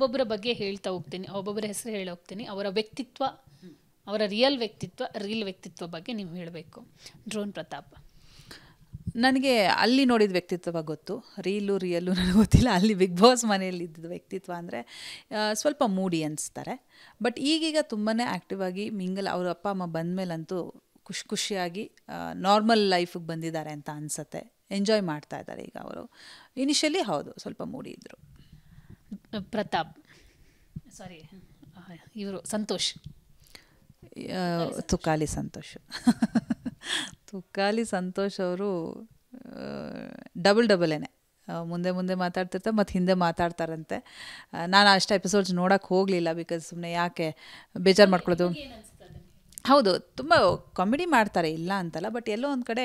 ಒಬ್ಬೊಬ್ಬರ ಬಗ್ಗೆ ಹೇಳ್ತಾ ಹೋಗ್ತೀನಿ ಒಬ್ಬೊಬ್ಬರ ಹೆಸರು ಹೇಳಿ ಹೋಗ್ತೀನಿ ಅವರ ವ್ಯಕ್ತಿತ್ವ ಅವರ ರಿಯಲ್ ವ್ಯಕ್ತಿತ್ವ ರಿಯಲ್ ವ್ಯಕ್ತಿತ್ವ ಬಗ್ಗೆ ನೀವು ಹೇಳಬೇಕು ಡ್ರೋನ್ ಪ್ರತಾಪ್ ನನಗೆ ಅಲ್ಲಿ ನೋಡಿದ ವ್ಯಕ್ತಿತ್ವ ಗೊತ್ತು ರೀಲು ರಿಯಲ್ಲು ನನಗೆ ಗೊತ್ತಿಲ್ಲ ಅಲ್ಲಿ ಬಿಗ್ ಬಾಸ್ ಮನೆಯಲ್ಲಿ ಇದ್ದ ವ್ಯಕ್ತಿತ್ವ ಅಂದರೆ ಸ್ವಲ್ಪ ಮೂಡಿ ಅನಿಸ್ತಾರೆ ಬಟ್ ಈಗೀಗ ತುಂಬಾ ಆ್ಯಕ್ಟಿವ್ ಆಗಿ ಮಿಂಗಲ್ ಅವ್ರ ಅಪ್ಪ ಅಮ್ಮ ಮೇಲಂತೂ ಖುಷಿ ಖುಷಿಯಾಗಿ ನಾರ್ಮಲ್ ಲೈಫಿಗೆ ಬಂದಿದ್ದಾರೆ ಅಂತ ಅನಿಸುತ್ತೆ ಎಂಜಾಯ್ ಮಾಡ್ತಾ ಇದ್ದಾರೆ ಈಗ ಅವರು ಇನಿಷಿಯಲಿ ಹೌದು ಸ್ವಲ್ಪ ಮೂಡಿ ಇದ್ದರು ಪ್ರತಾಪ್ ಸಾರಿ ಇವರು ಸಂತೋಷ್ ತುಕಾಲಿ ಸಂತೋಷ್ ತುಕಾಲಿ ಸಂತೋಷ್ ಅವರು ಡಬಲ್ ಡಬಲೇನೆ ಮುಂದೆ ಮುಂದೆ ಮಾತಾಡ್ತಿರ್ತಾರೆ ಮತ್ತು ಹಿಂದೆ ಮಾತಾಡ್ತಾರಂತೆ ನಾನು ಅಷ್ಟು ಎಪಿಸೋಡ್ಸ್ ನೋಡೋಕ್ಕೆ ಹೋಗಲಿಲ್ಲ ಬಿಕಾಸ್ ಸುಮ್ಮನೆ ಯಾಕೆ ಬೇಜಾರು ಮಾಡ್ಕೊಳ್ಳೋದು ಹೌದು ತುಂಬ ಕಾಮಿಡಿ ಮಾಡ್ತಾರೆ ಇಲ್ಲ ಅಂತಲ್ಲ ಬಟ್ ಎಲ್ಲೋ ಒಂದು ಕಡೆ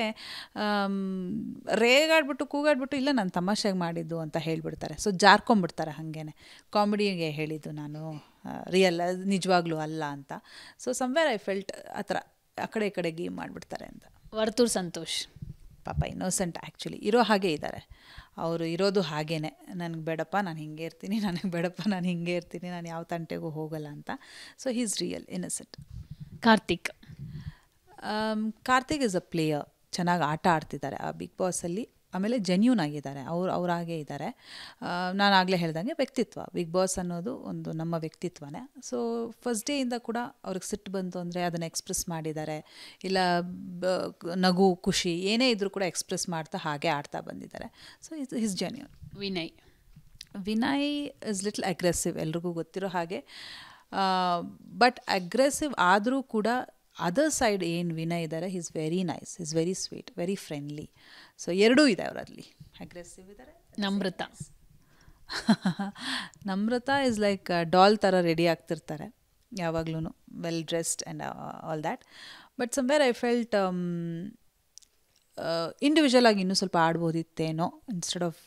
ರೇಗಾಡ್ಬಿಟ್ಟು ಕೂಗಾಡ್ಬಿಟ್ಟು ಇಲ್ಲ ನಾನು ತಮಾಷೆಗೆ ಮಾಡಿದ್ದು ಅಂತ ಹೇಳಿಬಿಡ್ತಾರೆ ಸೊ ಜಾರ್ಕೊಂಬಿಡ್ತಾರೆ ಹಾಗೇ ಕಾಮಿಡಿಗೆ ಹೇಳಿದ್ದು ನಾನು ರಿಯಲ್ ನಿಜವಾಗ್ಲೂ ಅಲ್ಲ ಅಂತ ಸೊ ಸಮ್ವೇರ್ ಐ ಫೆಲ್ಟ್ ಆ ಥರ ಆ ಕಡೆ ಈ ಕಡೆ ಗೇಮ್ ಮಾಡಿಬಿಡ್ತಾರೆ ಅಂತ ವರ್ತೂರ್ ಸಂತೋಷ್ ಪಾಪ ಇನ್ನೋಸೆಂಟ್ ಆ್ಯಕ್ಚುಲಿ ಇರೋ ಹಾಗೆ ಇದ್ದಾರೆ ಅವರು ಇರೋದು ಹಾಗೇ ನನಗೆ ಬೇಡಪ್ಪ ನಾನು ಹಿಂಗೆ ಇರ್ತೀನಿ ನನಗೆ ಬೇಡಪ್ಪ ನಾನು ಹಿಂಗೆ ಇರ್ತೀನಿ ನಾನು ಯಾವ ತಂಟೆಗೂ ಹೋಗಲ್ಲ ಅಂತ so is real innocent Karthik um, Karthik is a player ಚೆನ್ನಾಗಿ ಆಟ ಆಡ್ತಿದ್ದಾರೆ ಆ ಬಿಗ್ ಬಾಸಲ್ಲಿ ಆಮೇಲೆ ಜೆನ್ಯೂನ್ ಆಗಿದ್ದಾರೆ ಅವ್ರು ಅವ್ರ ಹಾಗೆ ಇದ್ದಾರೆ uh, ನಾನು ಆಗಲೇ ಹೇಳ್ದಂಗೆ ವ್ಯಕ್ತಿತ್ವ ಬಿಗ್ ಬಾಸ್ ಅನ್ನೋದು ಒಂದು ನಮ್ಮ ವ್ಯಕ್ತಿತ್ವನೇ ಸೊ ಫಸ್ಟ್ ಡೇಯಿಂದ ಕೂಡ ಅವ್ರಿಗೆ ಸಿಟ್ಟು ಬಂತು ಅಂದರೆ ಅದನ್ನು ಎಕ್ಸ್ಪ್ರೆಸ್ ಮಾಡಿದ್ದಾರೆ ಇಲ್ಲ ನಗು ಖುಷಿ ಏನೇ ಇದ್ದರೂ ಕೂಡ ಎಕ್ಸ್ಪ್ರೆಸ್ ಮಾಡ್ತಾ ಹಾಗೆ ಆಡ್ತಾ ಬಂದಿದ್ದಾರೆ so is his genuine Vinay Vinay is little aggressive ಎಲ್ರಿಗೂ ಗೊತ್ತಿರೋ ಹಾಗೆ ಬಟ್ ಅಗ್ರೆಸಿವ್ ಆದರೂ ಕೂಡ ಅದರ್ ಸೈಡ್ ಏನು ವಿನಯ್ ಇದ್ದಾರೆ is very nice is very sweet very friendly so ಎರಡೂ ಇದೆ ಅವರಲ್ಲಿ ಅಗ್ರೆಸಿವ್ ಇದ್ದಾರೆ Namratha Namratha is like doll ಥರ ರೆಡಿ ಆಗ್ತಿರ್ತಾರೆ ಯಾವಾಗ್ಲೂ well dressed and all that but somewhere I felt individual ಆಗಿ ಇನ್ನೂ ಸ್ವಲ್ಪ ಆಡ್ಬೋದಿತ್ತೇನೋ ಇನ್ಸ್ಟೆಡ್ ಆಫ್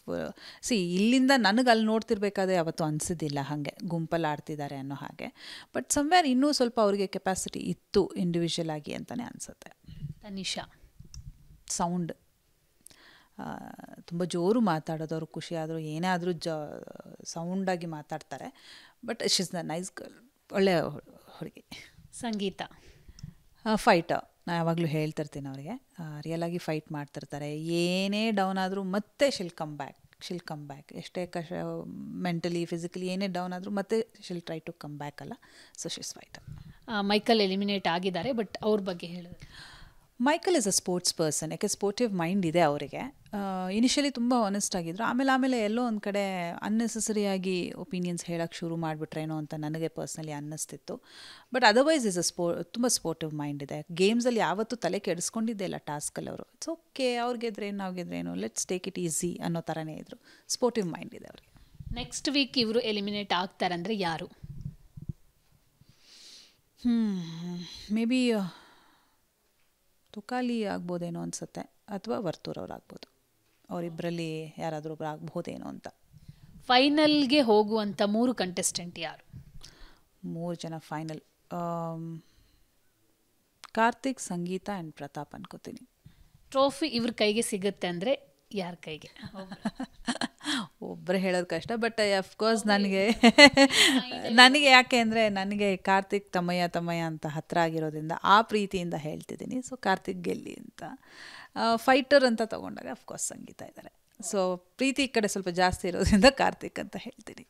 ಸಿ ಇಲ್ಲಿಂದ ನನಗೆ ಅಲ್ಲಿ ನೋಡ್ತಿರ್ಬೇಕಾದ್ರೆ ಯಾವತ್ತೂ ಅನಿಸಿದ್ದಿಲ್ಲ ಹಾಗೆ ಗುಂಪಲ್ಲಿ ಆಡ್ತಿದ್ದಾರೆ ಅನ್ನೋ ಹಾಗೆ ಬಟ್ ಸಮ್ವೇರ್ ಇನ್ನೂ ಸ್ವಲ್ಪ ಅವರಿಗೆ ಕೆಪಾಸಿಟಿ ಇತ್ತು ಇಂಡಿವಿಜುವಲ್ ಆಗಿ ಅಂತಲೇ ಅನಿಸುತ್ತೆ ತನಿಷಾ ಸೌಂಡ್ ತುಂಬ ಜೋರು ಮಾತಾಡೋದು ಖುಷಿಯಾದರೂ ಏನೇ ಆದರೂ ಜ ಸೌಂಡಾಗಿ ಮಾತಾಡ್ತಾರೆ but is the nice girl ಒಳ್ಳೆಯ ಹುಡುಗಿ ಸಂಗೀತ ಫೈಟರ್ ನಾನು ಯಾವಾಗಲೂ ಹೇಳ್ತಿರ್ತೀನಿ ಅವರಿಗೆ ರಿಯಲಾಗಿ ಫೈಟ್ ಮಾಡ್ತಿರ್ತಾರೆ ಏನೇ ಡೌನ್ ಆದರೂ ಮತ್ತೆ she'll come back she'll come back ಎಷ್ಟೇ ಕಷ ಮೆಂಟಲಿ ಫಿಸಿಕಲಿ ಏನೇ ಡೌನ್ ಆದರೂ ಮತ್ತೆ she'll try to come back ಅಲ್ಲ so she's fight Michael eliminate ಆಗಿದ್ದಾರೆ ಬಟ್ ಅವ್ರ ಬಗ್ಗೆ ಹೇಳಿದ್ರು Michael is a sports person ಯಾಕೆ ಸ್ಪೋರ್ಟಿವ್ ಮೈಂಡ್ ಇದೆ ಅವರಿಗೆ ಇನಿಷಿಯಲಿ ತುಂಬ ಆನೆಸ್ಟ್ ಆಗಿದ್ರು ಆಮೇಲೆ ಆಮೇಲೆ ಎಲ್ಲೋ ಒಂದು ಕಡೆ ಅನ್ನೆಸೆಸರಿಯಾಗಿ ಒಪಿನಿಯನ್ಸ್ ಹೇಳೋಕ್ಕೆ ಶುರು ಮಾಡಿಬಿಟ್ರೇನೋ ಅಂತ ನನಗೆ ಪರ್ಸ್ನಲಿ ಅನ್ನಿಸ್ತಿತ್ತು ಬಟ್ ಅದರ್ವೈಸ್ ಇಸ್ ಅ ಸ್ಪೋ ತುಂಬ ಸ್ಪೋರ್ಟಿವ್ ಮೈಂಡ್ ಇದೆ ಗೇಮ್ಸಲ್ಲಿ ಯಾವತ್ತೂ ತಲೆ ಕೆಡಿಸ್ಕೊಂಡಿದ್ದೇ ಇಲ್ಲ ಟಾಸ್ಕಲ್ಲಿ ಅವರು ಇಟ್ಸ್ ಓಕೆ ಅವ್ರು ಗೆದ್ರೇನು ನಾವು ಗೆದ್ರೇನು ಲೆಟ್ಸ್ ಟೇಕ್ ಇಟ್ ಈಸಿ ಅನ್ನೋ ಥರನೇ ಇದ್ದರು ಸ್ಪೋರ್ಟಿವ್ ಮೈಂಡ್ ಇದೆ ಅವ್ರಿಗೆ ನೆಕ್ಸ್ಟ್ ವೀಕ್ ಇವರು ಎಲಿಮಿನೇಟ್ ಅಂದರೆ ಯಾರು ಹ್ಞೂ ಮೇ ಬಿ ತುಕಾಲಿ ಆಗ್ಬೋದೇನೋ ಅನಿಸುತ್ತೆ ಅಥವಾ ವರ್ತೂರವ್ರು ಆಗ್ಬೋದು ಅವರಿಬ್ಬರಲ್ಲಿ ಯಾರಾದರೂ ಒಬ್ರು ಆಗ್ಬೋದೇನೋ ಅಂತ ಫೈನಲ್ಗೆ ಹೋಗುವಂಥ ಮೂರು ಕಂಟೆಸ್ಟೆಂಟ್ ಯಾರು ಮೂರು ಜನ ಫೈನಲ್ ಕಾರ್ತಿಕ್ ಸಂಗೀತ ಆ್ಯಂಡ್ ಪ್ರತಾಪ್ ಅನ್ಕೋತೀನಿ ಟ್ರೋಫಿ ಇವ್ರ ಕೈಗೆ ಸಿಗುತ್ತೆ ಅಂದರೆ ಯಾರ ಕೈಗೆ ಒಬ್ಬರೇ ಹೇಳೋದು ಕಷ್ಟ ಬಟ್ ಅಫ್ಕೋರ್ಸ್ ನನಗೆ ನನಗೆ ಯಾಕೆ ಅಂದರೆ ನನಗೆ ಕಾರ್ತಿಕ್ ತಮ್ಮಯ್ಯ ತಮ್ಮಯ್ಯ ಅಂತ ಹತ್ರ ಆಗಿರೋದ್ರಿಂದ ಆ ಪ್ರೀತಿಯಿಂದ ಹೇಳ್ತಿದ್ದೀನಿ ಸೊ ಕಾರ್ತಿಕ್ ಗೆಲ್ಲಿ ಅಂತ ಫೈಟರ್ ಅಂತ ತೊಗೊಂಡಾಗ ಅಫ್ಕೋರ್ಸ್ ಸಂಗೀತ ಇದ್ದಾರೆ ಸೊ ಪ್ರೀತಿ ಈ ಕಡೆ ಸ್ವಲ್ಪ ಜಾಸ್ತಿ ಇರೋದ್ರಿಂದ ಕಾರ್ತಿಕ್ ಅಂತ ಹೇಳ್ತೀನಿ